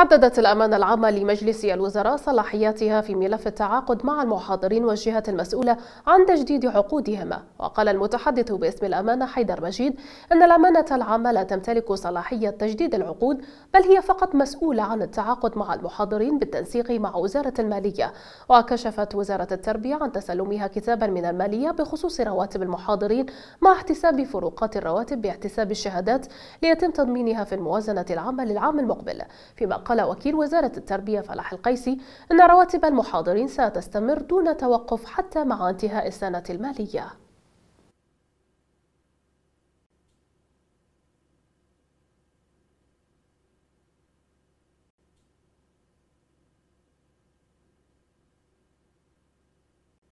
حددت الأمانة العامة لمجلس الوزراء صلاحياتها في ملف التعاقد مع المحاضرين والجهة المسؤولة عن تجديد عقودهم وقال المتحدث باسم الأمانة حيدر مجيد أن الأمانة العامة لا تمتلك صلاحية تجديد العقود بل هي فقط مسؤولة عن التعاقد مع المحاضرين بالتنسيق مع وزارة المالية وكشفت وزارة التربية عن تسلمها كتابا من المالية بخصوص رواتب المحاضرين مع احتساب فروقات الرواتب باحتساب الشهادات ليتم تضمينها في الموازنة العامة للعام المقبل فيما قال وكيل وزارة التربية فلاح القيسي أن رواتب المحاضرين ستستمر دون توقف حتى مع انتهاء السنة المالية